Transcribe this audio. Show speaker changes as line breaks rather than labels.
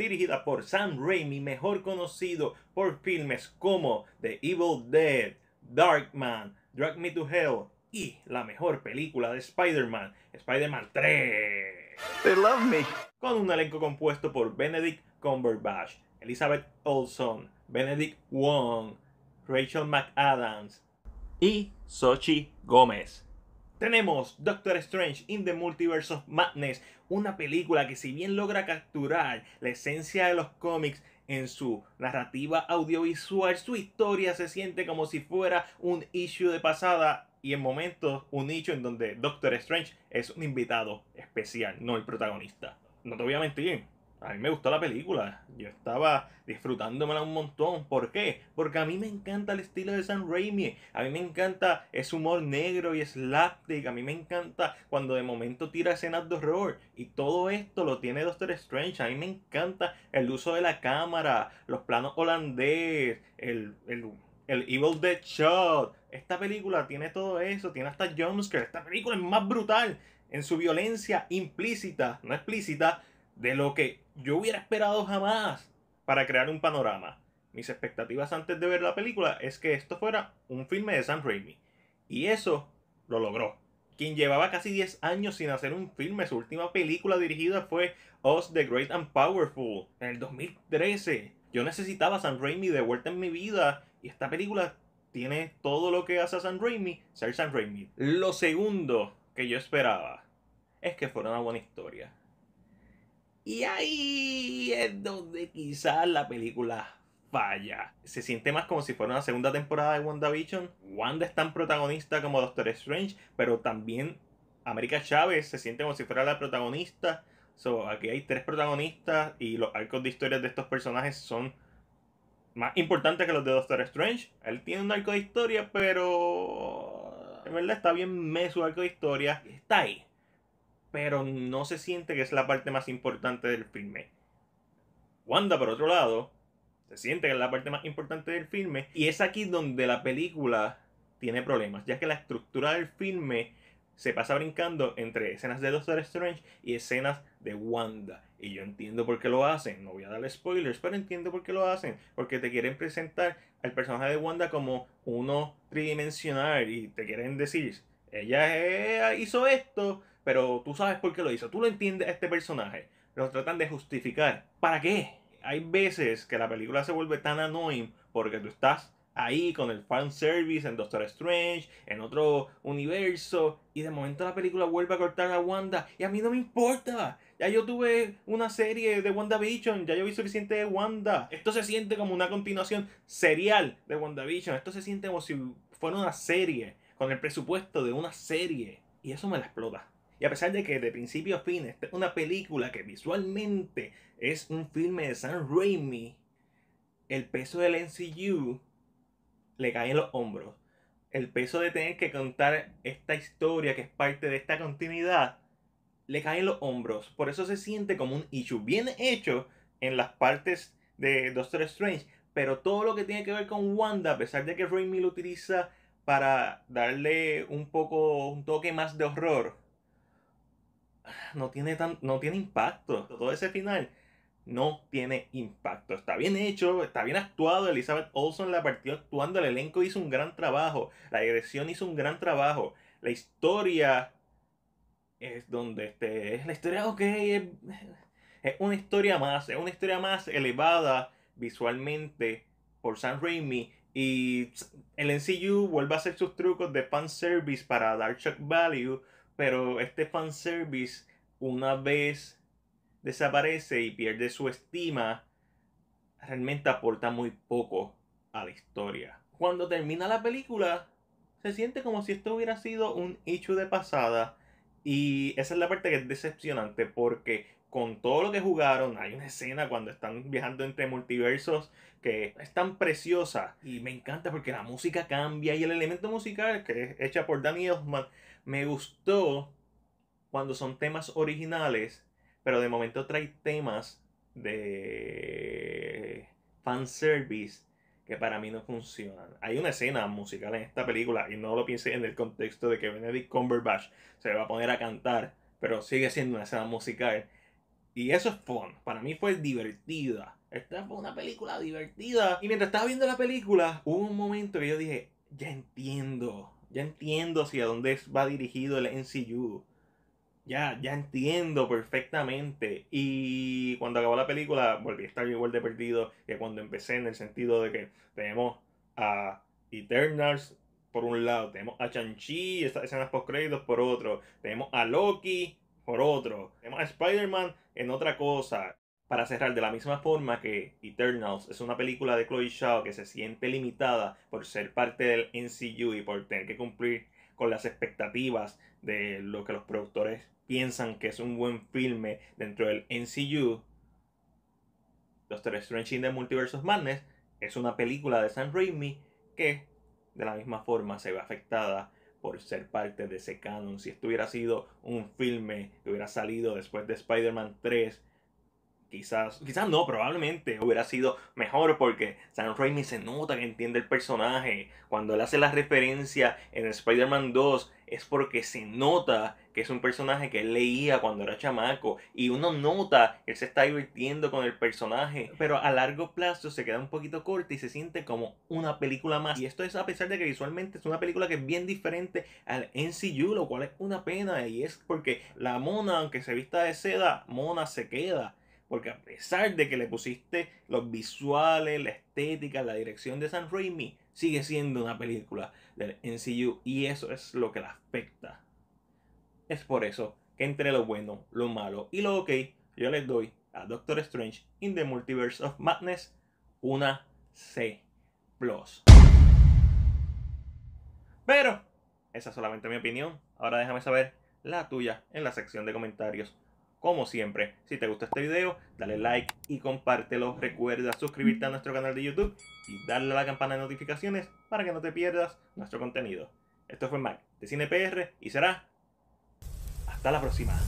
dirigida por Sam Raimi, mejor conocido por filmes como The Evil Dead, Darkman, Drag Me to Hell y la mejor película de Spider-Man, Spider-Man 3. They love me. Con un elenco compuesto por Benedict Cumberbatch, Elizabeth Olson, Benedict Wong, Rachel McAdams y Sochi Gómez tenemos Doctor Strange in the Multiverse of Madness, una película que si bien logra capturar la esencia de los cómics en su narrativa audiovisual, su historia se siente como si fuera un issue de pasada y en momentos un issue en donde Doctor Strange es un invitado especial, no el protagonista. No te voy a mentir, a mí me gustó la película. Yo estaba disfrutándomela un montón. ¿Por qué? Porque a mí me encanta el estilo de San Raimi. A mí me encanta ese humor negro y es slapstick. A mí me encanta cuando de momento tira escenas de horror. Y todo esto lo tiene Doctor Strange. A mí me encanta el uso de la cámara, los planos holandés, el, el Evil Dead Shot. Esta película tiene todo eso. Tiene hasta jumpscare. Esta película es más brutal en su violencia implícita, no explícita de lo que yo hubiera esperado jamás para crear un panorama. Mis expectativas antes de ver la película es que esto fuera un filme de Sam Raimi. Y eso lo logró. Quien llevaba casi 10 años sin hacer un filme, su última película dirigida fue *Os the Great and Powerful en el 2013. Yo necesitaba a Sam Raimi de vuelta en mi vida y esta película tiene todo lo que hace a Sam Raimi ser Sam Raimi. Lo segundo que yo esperaba es que fuera una buena historia. Y ahí es donde quizás la película falla. Se siente más como si fuera una segunda temporada de WandaVision. Wanda es tan protagonista como Doctor Strange, pero también América Chávez se siente como si fuera la protagonista. So, aquí hay tres protagonistas y los arcos de historias de estos personajes son más importantes que los de Doctor Strange. Él tiene un arco de historia, pero en verdad está bien me su arco de historia. Está ahí pero no se siente que es la parte más importante del filme. Wanda, por otro lado, se siente que es la parte más importante del filme y es aquí donde la película tiene problemas, ya que la estructura del filme se pasa brincando entre escenas de Doctor Strange y escenas de Wanda. Y yo entiendo por qué lo hacen, no voy a dar spoilers, pero entiendo por qué lo hacen, porque te quieren presentar al personaje de Wanda como uno tridimensional y te quieren decir, ella eh, hizo esto, pero tú sabes por qué lo hizo, tú lo entiendes a este personaje, lo tratan de justificar. ¿Para qué? Hay veces que la película se vuelve tan annoying. porque tú estás ahí con el fan service en Doctor Strange, en otro universo, y de momento la película vuelve a cortar a Wanda, y a mí no me importa. Ya yo tuve una serie de WandaVision, ya yo vi suficiente de Wanda. Esto se siente como una continuación serial de WandaVision. Esto se siente como si fuera una serie, con el presupuesto de una serie. Y eso me la explota. Y a pesar de que de principio a fin es una película que visualmente es un filme de Sam Raimi, el peso del NCU le cae en los hombros. El peso de tener que contar esta historia que es parte de esta continuidad le cae en los hombros. Por eso se siente como un issue bien hecho en las partes de Doctor Strange. Pero todo lo que tiene que ver con Wanda, a pesar de que Raimi lo utiliza para darle un poco, un toque más de horror, no tiene, tan, no tiene impacto. Todo ese final no tiene impacto. Está bien hecho, está bien actuado. Elizabeth Olsen la partió actuando. El elenco hizo un gran trabajo. La dirección hizo un gran trabajo. La historia es donde este, es la historia, ok, es, una historia más, es una historia más elevada visualmente por San Raimi. Y el NCU vuelve a hacer sus trucos de fan service para dar shock value pero este fanservice una vez desaparece y pierde su estima, realmente aporta muy poco a la historia. Cuando termina la película, se siente como si esto hubiera sido un hecho de pasada y esa es la parte que es decepcionante porque con todo lo que jugaron, hay una escena cuando están viajando entre multiversos que es tan preciosa y me encanta porque la música cambia y el elemento musical que es hecha por Danny Osman. Me gustó cuando son temas originales, pero de momento trae temas de fanservice que para mí no funcionan. Hay una escena musical en esta película y no lo piense en el contexto de que Benedict Cumberbatch se va a poner a cantar, pero sigue siendo una escena musical. Y eso es fun. Para mí fue divertida. Esta fue una película divertida. Y mientras estaba viendo la película, hubo un momento que yo dije, ya entiendo ya entiendo hacia dónde va dirigido el NCU. Ya, ya entiendo perfectamente. Y cuando acabó la película, volví a estar igual de perdido que cuando empecé, en el sentido de que tenemos a Eternals por un lado, tenemos a Chanchi, estas escenas post-créditos por otro, tenemos a Loki por otro, tenemos a Spider-Man en otra cosa para cerrar, de la misma forma que Eternals es una película de Chloe Zhao que se siente limitada por ser parte del NCU y por tener que cumplir con las expectativas de lo que los productores piensan que es un buen filme dentro del NCU, Doctor Strange in the Multiverse of Madness es una película de Sam Raimi que de la misma forma se ve afectada por ser parte de ese canon. Si esto hubiera sido un filme que hubiera salido después de Spider-Man 3 quizás, quizás no, probablemente hubiera sido mejor porque Sam Raimi se nota que entiende el personaje. Cuando él hace la referencia en Spider-Man 2 es porque se nota que es un personaje que él leía cuando era chamaco y uno nota que él se está divirtiendo con el personaje, pero a largo plazo se queda un poquito corto y se siente como una película más. Y esto es a pesar de que visualmente es una película que es bien diferente al NCU, lo cual es una pena y es porque la mona, aunque se vista de seda, mona se queda porque a pesar de que le pusiste los visuales, la estética, la dirección de San Raimi, sigue siendo una película del NCU y eso es lo que la afecta. Es por eso que entre lo bueno, lo malo y lo ok, yo le doy a Doctor Strange in the Multiverse of Madness una C. Pero, esa es solamente mi opinión. Ahora déjame saber la tuya en la sección de comentarios como siempre, si te gustó este video, dale like y compártelo. Recuerda suscribirte a nuestro canal de YouTube y darle a la campana de notificaciones para que no te pierdas nuestro contenido. Esto fue Mac de CinePR y será hasta la próxima.